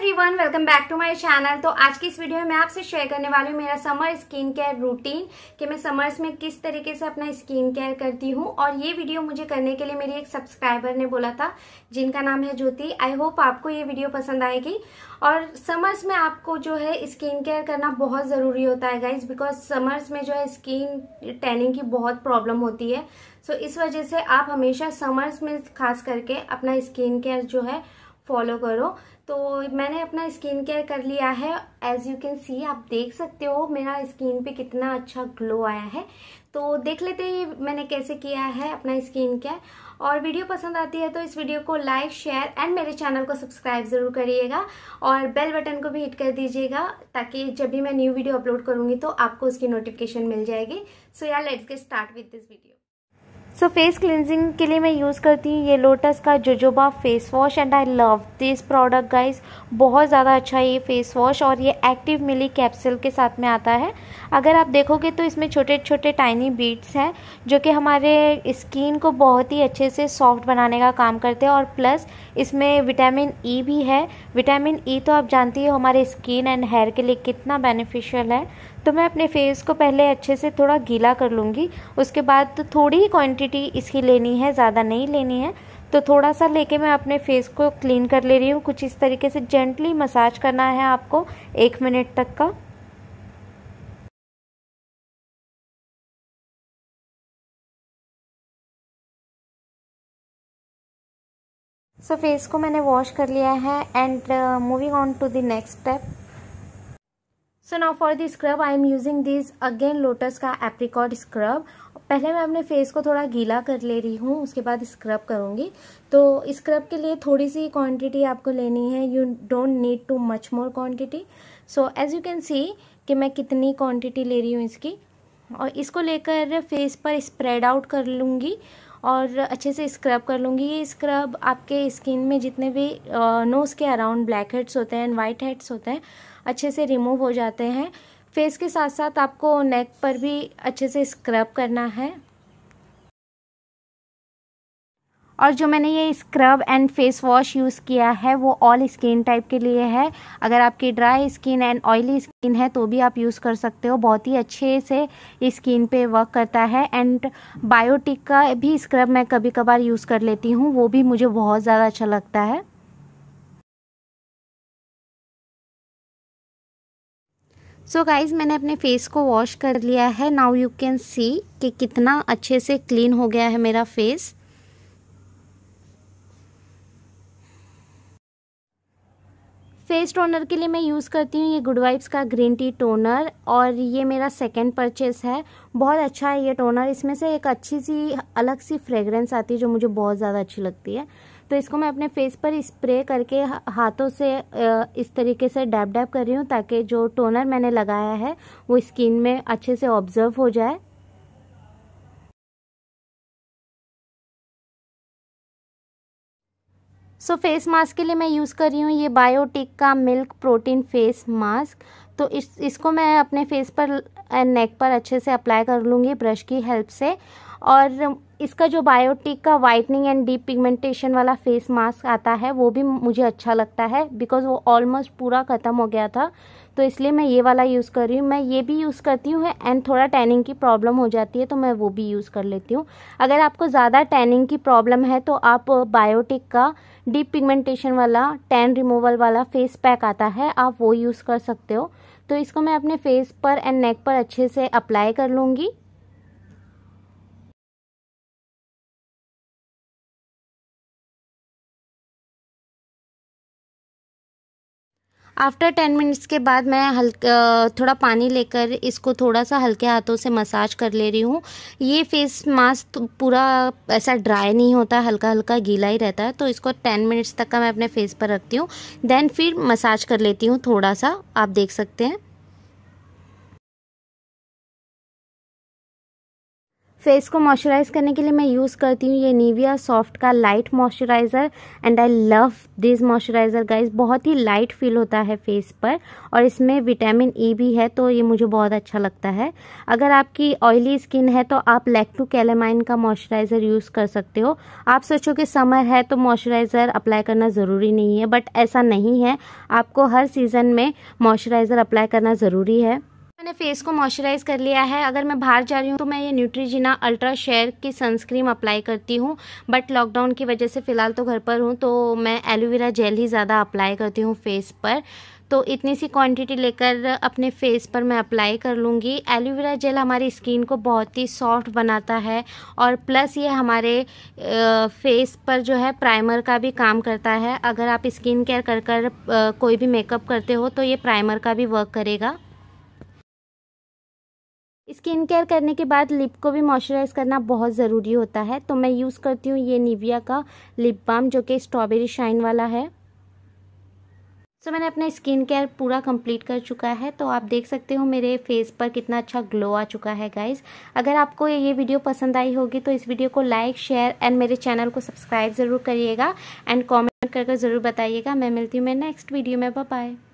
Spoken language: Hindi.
everyone welcome back to my channel तो आज की इस वीडियो में मैं आपसे शेयर करने वाली हूँ मेरा समर स्किन केयर रूटीन कि मैं समर्स में किस तरीके से अपना स्किन केयर करती हूँ और ये वीडियो मुझे करने के लिए मेरी एक सब्सक्राइबर ने बोला था जिनका नाम है ज्योति आई होप आपको ये वीडियो पसंद आएगी और समर्स में आपको जो है स्किन केयर करना बहुत ज़रूरी होता है गाइज बिकॉज समर्स में जो है स्किन टैनिंग की बहुत प्रॉब्लम होती है सो so, इस वजह से आप हमेशा समर्स में खास करके अपना स्किन केयर जो है फॉलो करो तो मैंने अपना स्किन केयर कर लिया है एज यू कैन सी आप देख सकते हो मेरा स्किन पे कितना अच्छा ग्लो आया है तो देख लेते हैं मैंने कैसे किया है अपना स्किन केयर और वीडियो पसंद आती है तो इस वीडियो को लाइक शेयर एंड मेरे चैनल को सब्सक्राइब ज़रूर करिएगा और बेल बटन को भी हिट कर दीजिएगा ताकि जब भी मैं न्यू वीडियो अपलोड करूँगी तो आपको उसकी नोटिफिकेशन मिल जाएगी so yeah let's get start with this video so face cleansing के लिए मैं यूज़ करती हूँ ये लोटस का jojoba face wash and I love this product guys बहुत ज़्यादा अच्छा ये फेस वॉश और ये एक्टिव मिली कैप्सूल के साथ में आता है अगर आप देखोगे तो इसमें छोटे छोटे टाइनी बीट्स हैं जो कि हमारे स्किन को बहुत ही अच्छे से सॉफ्ट बनाने का काम करते हैं और प्लस इसमें विटामिन ई e भी है विटामिन ई e तो आप जानती हो हमारे स्किन एंड हेयर के लिए कितना बेनिफिशियल है तो मैं अपने फेस को पहले अच्छे से थोड़ा गीला कर लूँगी उसके बाद थोड़ी ही क्वांटिटी इसकी लेनी है ज़्यादा नहीं लेनी है तो थोड़ा सा लेके मैं अपने फेस को क्लीन कर ले रही हूँ कुछ इस तरीके से जेंटली मसाज करना है आपको एक मिनट तक का सो so, फेस को मैंने वॉश कर लिया है and moving on to the next step so now for the scrub I am using this again Lotus का एप्रिकॉट स्क्रब पहले मैं अपने फेस को थोड़ा गीला कर ले रही हूँ उसके बाद स्क्रब करूँगी तो स्क्रब के लिए थोड़ी सी क्वांटिटी आपको लेनी है you don't need too much more quantity so as you can see कि मैं कितनी क्वांटिटी ले रही हूँ इसकी और इसको लेकर फेस पर स्प्रेड आउट कर लूँगी और अच्छे से स्क्रब कर लूँगी ये स्क्रब आपके स्किन में जितने भी नोज़ के अराउंड ब्लैक हेड्स होते हैं एंड वाइट हेड्स होते हैं अच्छे से रिमूव हो जाते हैं फेस के साथ साथ आपको नेक पर भी अच्छे से स्क्रब करना है और जो मैंने ये scrub and face wash use किया है वो ऑल स्किन टाइप के लिए है अगर आपकी dry skin and oily skin है तो भी आप यूज़ कर सकते हो बहुत ही अच्छे से स्किन पे वर्क करता है एंड बायोटिक का भी स्क्रब मैं कभी कभार यूज़ कर लेती हूँ वो भी मुझे बहुत ज़्यादा अच्छा लगता है सो so गाइज़ मैंने अपने फेस को वॉश कर लिया है नाउ यू कैन सी कि कितना अच्छे से क्लीन हो गया है मेरा फेस फेस टोनर के लिए मैं यूज़ करती हूँ ये गुड वाइब्स का ग्रीन टी टोनर और ये मेरा सेकेंड परचेस है बहुत अच्छा है ये टोनर इसमें से एक अच्छी सी अलग सी फ्रेगरेंस आती है जो मुझे बहुत ज़्यादा अच्छी लगती है तो इसको मैं अपने फेस पर स्प्रे करके हाथों से इस तरीके से डैब डैब कर रही हूँ ताकि जो टोनर मैंने लगाया है वो स्किन में अच्छे से ऑब्जर्व हो जाए सो फेस मास्क के लिए मैं यूज़ कर रही हूँ ये बायोटिक का मिल्क प्रोटीन फेस मास्क तो इस इसको मैं अपने फेस पर एंड नेक पर अच्छे से अप्लाई कर लूँगी ब्रश की हेल्प से और इसका जो बायोटिक का वाइटनिंग एंड डीप पिगमेंटेशन वाला फेस मास्क आता है वो भी मुझे अच्छा लगता है बिकॉज वो ऑलमोस्ट पूरा ख़त्म हो गया था तो इसलिए मैं ये वाला यूज़ कर रही हूँ मैं ये भी यूज़ करती हूँ एंड थोड़ा टैनिंग की प्रॉब्लम हो जाती है तो मैं वो भी यूज़ कर लेती हूँ अगर आपको ज़्यादा टैनिंग की प्रॉब्लम है तो आप बायोटिक का डीप पिगमेंटेशन वाला टैन रिमूवल वाला फेस पैक आता है आप वो यूज़ कर सकते हो तो इसको मैं अपने फेस पर एंड नेक पर अच्छे से अप्लाई कर लूँगी आफ्टर टेन मिनट्स के बाद मैं हल्का थोड़ा पानी लेकर इसको थोड़ा सा हल्के हाथों से मसाज कर ले रही हूँ ये फेस मास्क पूरा ऐसा ड्राई नहीं होता हल्का हल्का गीला ही रहता है तो इसको टेन मिनट्स तक का मैं अपने फेस पर रखती हूँ देन फिर मसाज कर लेती हूँ थोड़ा सा आप देख सकते हैं फेस को मॉइस्चराइज करने के लिए मैं यूज़ करती हूँ ये निविया सॉफ्ट का light moisturiser and I love this moisturiser guys बहुत ही लाइट फील होता है फेस पर और इसमें विटामिन ई e भी है तो ये मुझे बहुत अच्छा लगता है अगर आपकी ऑयली स्किन है तो आप लेक्टू कैलेमाइन का मॉइस्चराइज़र यूज़ कर सकते हो आप सोचो कि समर है तो मॉइस्चराइज़र अप्लाई करना ज़रूरी नहीं है बट ऐसा नहीं है आपको हर सीज़न में मॉइस्चराइज़र अप्लाई करना ज़रूरी है मैंने फेस को मॉइस्चराइज़ कर लिया है अगर मैं बाहर जा रही हूँ तो मैं ये न्यूट्रीजिना अल्ट्रा शेयर की सनस्क्रीम अप्लाई करती हूँ बट लॉकडाउन की वजह से फ़िलहाल तो घर पर हूँ तो मैं एलोवेरा जेल ही ज़्यादा अप्लाई करती हूँ फेस पर तो इतनी सी क्वांटिटी लेकर अपने फेस पर मैं अप्लाई कर लूँगी एलोवेरा जेल हमारी स्किन को बहुत ही सॉफ्ट बनाता है और प्लस ये हमारे फेस पर जो है प्राइमर का भी काम करता है अगर आप स्किन केयर कर कर कोई भी मेकअप करते हो तो ये प्राइमर का भी वर्क करेगा स्किन केयर करने के बाद लिप को भी मॉइस्चराइज करना बहुत ज़रूरी होता है तो मैं यूज़ करती हूँ ये निविया का लिप बाम जो कि स्ट्रॉबेरी शाइन वाला है सो so, मैंने अपना स्किन केयर पूरा कंप्लीट कर चुका है तो आप देख सकते हो मेरे फेस पर कितना अच्छा ग्लो आ चुका है गाइज अगर आपको ये वीडियो पसंद आई होगी तो इस वीडियो को लाइक शेयर एंड मेरे चैनल को सब्सक्राइब ज़रूर करिएगा एंड कॉमेंट करके ज़रूर बताइएगा मैं मिलती हूँ मेरे नेक्स्ट वीडियो में बाय